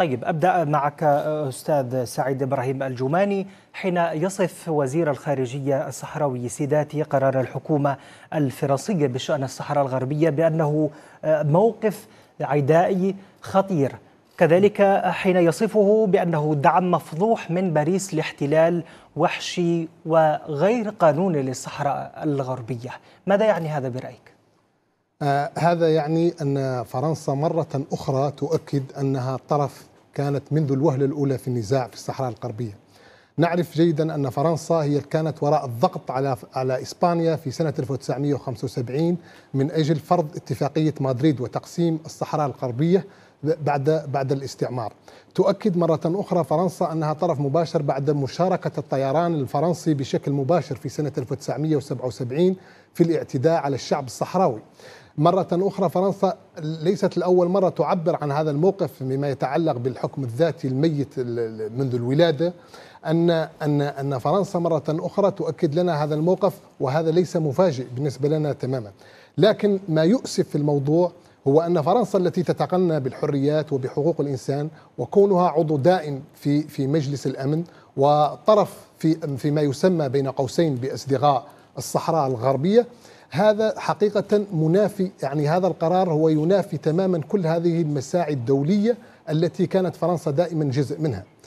طيب ابدا معك آه، استاذ سعيد ابراهيم الجماني حين يصف وزير الخارجيه الصحراوي سيداتي قرار الحكومه الفرنسيه بشان الصحراء الغربيه بانه آه، موقف عدائي خطير كذلك آه، حين يصفه بانه دعم مفضوح من باريس لاحتلال وحشي وغير قانوني للصحراء الغربيه ماذا يعني هذا برايك آه هذا يعني ان فرنسا مره اخرى تؤكد انها طرف كانت منذ الوهلة الأولى في النزاع في الصحراء الغربية نعرف جيدا أن فرنسا هي كانت وراء الضغط على على إسبانيا في سنة 1975 من أجل فرض اتفاقية مدريد وتقسيم الصحراء الغربية بعد بعد الاستعمار. تؤكد مرة أخرى فرنسا أنها طرف مباشر بعد مشاركة الطيران الفرنسي بشكل مباشر في سنة 1977 في الاعتداء على الشعب الصحراوي. مرة أخرى فرنسا ليست لأول مرة تعبر عن هذا الموقف مما يتعلق بالحكم الذاتي الميت منذ الولادة أن أن أن فرنسا مرة أخرى تؤكد لنا هذا الموقف وهذا ليس مفاجئ بالنسبة لنا تماما لكن ما يؤسف في الموضوع هو أن فرنسا التي تتقنى بالحريات وبحقوق الإنسان وكونها عضو دائم في في مجلس الأمن وطرف في فيما يسمى بين قوسين بأصدقاء الصحراء الغربية هذا حقيقة منافي يعني هذا القرار هو ينافي تماما كل هذه المساعي الدولية التي كانت فرنسا دائما جزء منها